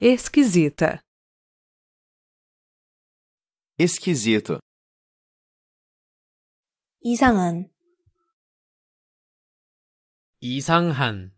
Esquisita. Esquisito. 이상한. 이상한.